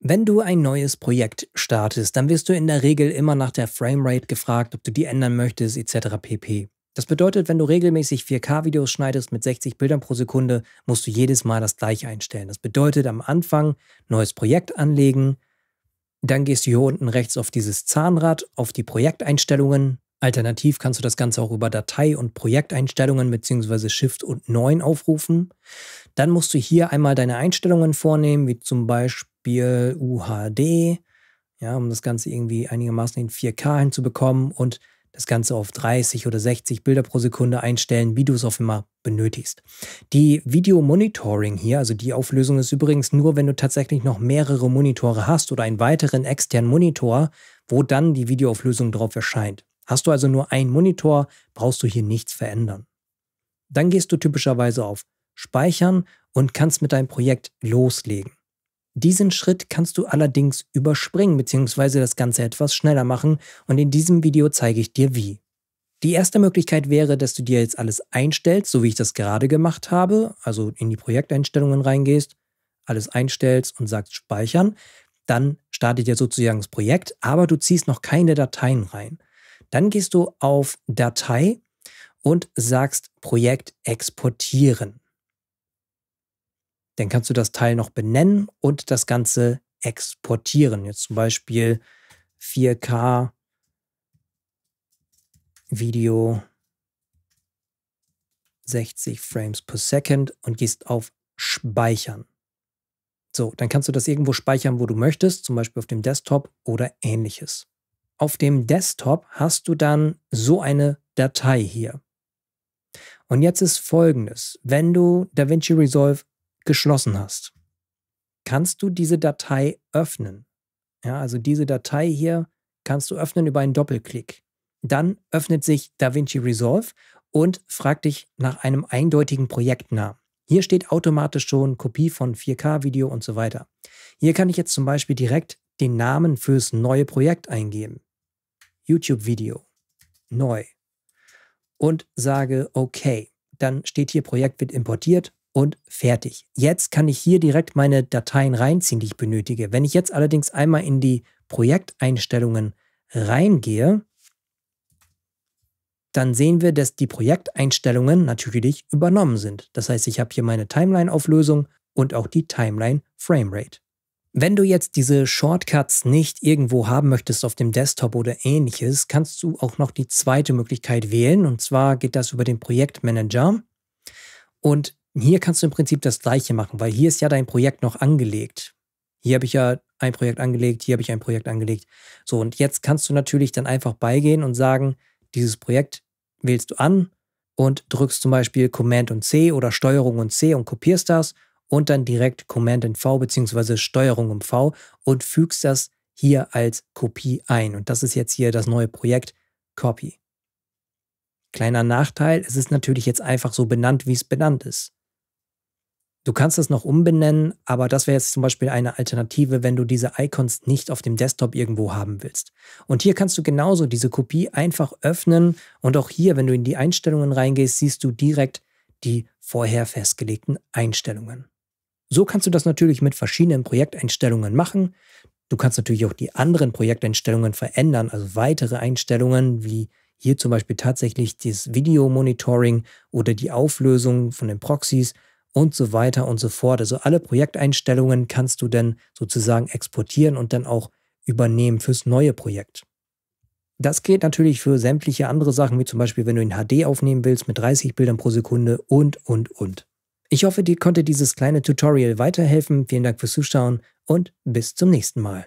Wenn du ein neues Projekt startest, dann wirst du in der Regel immer nach der Framerate gefragt, ob du die ändern möchtest etc. pp. Das bedeutet, wenn du regelmäßig 4K-Videos schneidest mit 60 Bildern pro Sekunde, musst du jedes Mal das gleiche einstellen. Das bedeutet am Anfang neues Projekt anlegen, dann gehst du hier unten rechts auf dieses Zahnrad, auf die Projekteinstellungen. Alternativ kannst du das Ganze auch über Datei- und Projekteinstellungen bzw. Shift und 9 aufrufen. Dann musst du hier einmal deine Einstellungen vornehmen, wie zum Beispiel Beispiel UHD, ja, um das Ganze irgendwie einigermaßen in 4K hinzubekommen und das Ganze auf 30 oder 60 Bilder pro Sekunde einstellen, wie du es auch immer benötigst. Die Video Monitoring hier, also die Auflösung ist übrigens nur, wenn du tatsächlich noch mehrere Monitore hast oder einen weiteren externen Monitor, wo dann die Videoauflösung drauf erscheint. Hast du also nur einen Monitor, brauchst du hier nichts verändern. Dann gehst du typischerweise auf Speichern und kannst mit deinem Projekt loslegen. Diesen Schritt kannst du allerdings überspringen bzw. das Ganze etwas schneller machen und in diesem Video zeige ich dir wie. Die erste Möglichkeit wäre, dass du dir jetzt alles einstellst, so wie ich das gerade gemacht habe, also in die Projekteinstellungen reingehst, alles einstellst und sagst Speichern, dann startet ja sozusagen das Projekt, aber du ziehst noch keine Dateien rein. Dann gehst du auf Datei und sagst Projekt exportieren. Dann kannst du das Teil noch benennen und das Ganze exportieren. Jetzt zum Beispiel 4K Video 60 Frames per Second und gehst auf Speichern. So, dann kannst du das irgendwo speichern, wo du möchtest, zum Beispiel auf dem Desktop oder ähnliches. Auf dem Desktop hast du dann so eine Datei hier. Und jetzt ist folgendes: Wenn du DaVinci Resolve geschlossen hast, kannst du diese Datei öffnen. Ja, also diese Datei hier kannst du öffnen über einen Doppelklick. Dann öffnet sich DaVinci Resolve und fragt dich nach einem eindeutigen Projektnamen. Hier steht automatisch schon Kopie von 4K-Video und so weiter. Hier kann ich jetzt zum Beispiel direkt den Namen fürs neue Projekt eingeben. YouTube-Video. Neu. Und sage OK. Dann steht hier, Projekt wird importiert und fertig. Jetzt kann ich hier direkt meine Dateien reinziehen, die ich benötige. Wenn ich jetzt allerdings einmal in die Projekteinstellungen reingehe, dann sehen wir, dass die Projekteinstellungen natürlich übernommen sind. Das heißt, ich habe hier meine Timeline-Auflösung und auch die Timeline-Framerate. Wenn du jetzt diese Shortcuts nicht irgendwo haben möchtest auf dem Desktop oder ähnliches, kannst du auch noch die zweite Möglichkeit wählen. Und zwar geht das über den Projektmanager. Und hier kannst du im Prinzip das gleiche machen, weil hier ist ja dein Projekt noch angelegt. Hier habe ich ja ein Projekt angelegt, hier habe ich ein Projekt angelegt. So, und jetzt kannst du natürlich dann einfach beigehen und sagen, dieses Projekt wählst du an und drückst zum Beispiel Command und C oder Steuerung und C und kopierst das und dann direkt Command und V bzw. Steuerung und V und fügst das hier als Kopie ein. Und das ist jetzt hier das neue Projekt Copy. Kleiner Nachteil, es ist natürlich jetzt einfach so benannt, wie es benannt ist. Du kannst es noch umbenennen, aber das wäre jetzt zum Beispiel eine Alternative, wenn du diese Icons nicht auf dem Desktop irgendwo haben willst. Und hier kannst du genauso diese Kopie einfach öffnen und auch hier, wenn du in die Einstellungen reingehst, siehst du direkt die vorher festgelegten Einstellungen. So kannst du das natürlich mit verschiedenen Projekteinstellungen machen. Du kannst natürlich auch die anderen Projekteinstellungen verändern, also weitere Einstellungen wie hier zum Beispiel tatsächlich das Video-Monitoring oder die Auflösung von den Proxys und so weiter und so fort. Also alle Projekteinstellungen kannst du dann sozusagen exportieren und dann auch übernehmen fürs neue Projekt. Das geht natürlich für sämtliche andere Sachen, wie zum Beispiel, wenn du in HD aufnehmen willst mit 30 Bildern pro Sekunde und, und, und. Ich hoffe, dir konnte dieses kleine Tutorial weiterhelfen. Vielen Dank fürs Zuschauen und bis zum nächsten Mal.